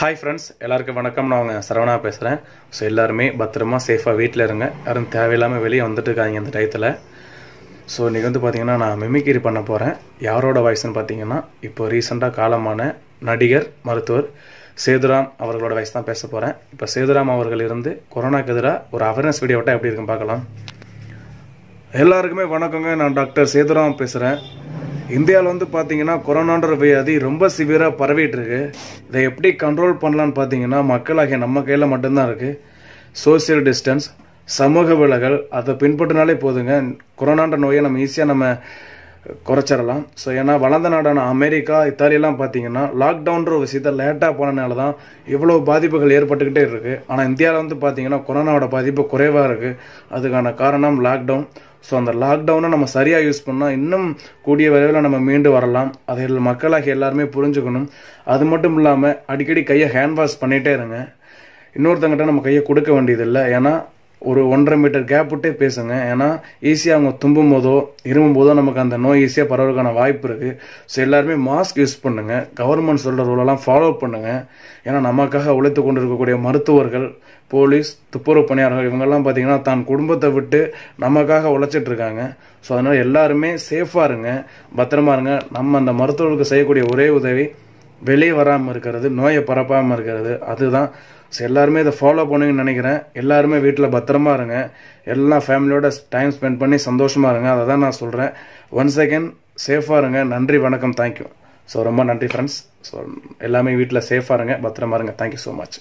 hi friends எல்லாருக்கும் வணக்கம் நான் அவங்க சரவணா பேசுகிறேன் ஸோ எல்லாருமே பத்திரமா சேஃபாக வீட்டில் இருங்க யாரும் தேவையில்லாமல் வெளியே வந்துட்டு இருக்காங்க இந்த டயத்தில் ஸோ இன்றைக்கி வந்து பார்த்தீங்கன்னா நான் மிமிக்கிரி பண்ண போகிறேன் யாரோட வாய்ஸ்னு பார்த்தீங்கன்னா இப்போ ரீசெண்டாக காலமான நடிகர் மருத்துவர் சேதுராம் அவர்களோட வாய்ஸ் தான் பேச போகிறேன் இப்போ சேதுராம் அவர்கள் இருந்து கொரோனாக்கு எதிராக ஒரு அவேர்னஸ் வீடியோ விட்டால் எப்படி இருக்குன்னு பார்க்கலாம் எல்லாருக்குமே வணக்கங்க நான் டாக்டர் சேதுராம் பேசுகிறேன் இந்தியாவில் வந்து பார்த்தீங்கன்னா கொரோனான்ற வியாதி ரொம்ப சிவியராக பரவிட்டு இருக்கு இதை எப்படி கண்ட்ரோல் பண்ணலான்னு பார்த்தீங்கன்னா மக்களாகிய நம்ம கையில் மட்டும்தான் இருக்குது சோசியல் டிஸ்டன்ஸ் சமூக விலகல் அதை பின்பற்றினாலே போதுங்க கொரோனான்ற நோயை நம்ம ஈஸியாக நம்ம குறைச்சிடலாம் ஸோ ஏன்னா வளர்ந்த நாடான அமெரிக்கா இத்தாலியெல்லாம் பார்த்தீங்கன்னா லாக்டவுன்ற ஒரு விஷயத்தை லேட்டாக போனனால தான் இவ்வளோ பாதிப்புகள் ஏற்பட்டுக்கிட்டே இருக்குது ஆனால் இந்தியாவில் வந்து பார்த்தீங்கன்னா கொரோனாவோட பாதிப்பு குறைவாக இருக்குது அதுக்கான காரணம் லாக்டவுன் ஸோ அந்த லாக்டவுனை நம்ம சரியாக யூஸ் பண்ணால் இன்னும் கூடிய விரைவில் நம்ம மீண்டு வரலாம் அதை மக்களாக எல்லாருமே புரிஞ்சுக்கணும் அது மட்டும் இல்லாமல் அடிக்கடி கையை ஹேண்ட் வாஷ் பண்ணிகிட்டே இருங்க இன்னொருத்தங்கிட்ட நம்ம கையை கொடுக்க வேண்டியதில்லை ஏன்னா ஒரு ஒன்றரை மீட்டர் கேப் விட்டே பேசுங்க ஏன்னா ஈஸியாக அவங்க தும்பும் போதோ இருமும் போதோ நமக்கு அந்த நோய் ஈஸியாக பரவதுக்கான வாய்ப்பு இருக்குது ஸோ எல்லாருமே மாஸ்க் யூஸ் பண்ணுங்கள் கவர்மெண்ட் சொல்கிற ரூலெல்லாம் ஃபாலோ பண்ணுங்கள் ஏன்னா நமக்காக உழைத்து கொண்டு இருக்கக்கூடிய மருத்துவர்கள் போலீஸ் துப்புரவு பணியாளர்கள் இவங்கெல்லாம் பார்த்தீங்கன்னா தான் குடும்பத்தை விட்டு நமக்காக உழைச்சிட்டு இருக்காங்க ஸோ அதனால் எல்லாருமே சேஃபாக இருங்க பத்திரமா இருங்க நம்ம அந்த மருத்துவர்களுக்கு செய்யக்கூடிய ஒரே உதவி வெளியே வராமல் இருக்கிறது நோயை பரப்பாமல் இருக்கிறது அதுதான் ஸோ எல்லாருமே இதை ஃபாலோ பண்ணுங்கன்னு நினைக்கிறேன் எல்லாருமே வீட்டில் பத்திரமா இருங்க எல்லாம் ஃபேமிலியோட டைம் ஸ்பெண்ட் பண்ணி சந்தோஷமாக இருங்க அதை தான் நான் சொல்கிறேன் ஒன் செகண்ட் சேஃபாக இருங்க நன்றி வணக்கம் தேங்க்யூ ஸோ ரொம்ப நன்றி ஃப்ரெண்ட்ஸ் ஸோ எல்லாமே வீட்டில் சேஃபாக இருங்க பத்திரமா இருங்க தேங்க்யூ ஸோ மச்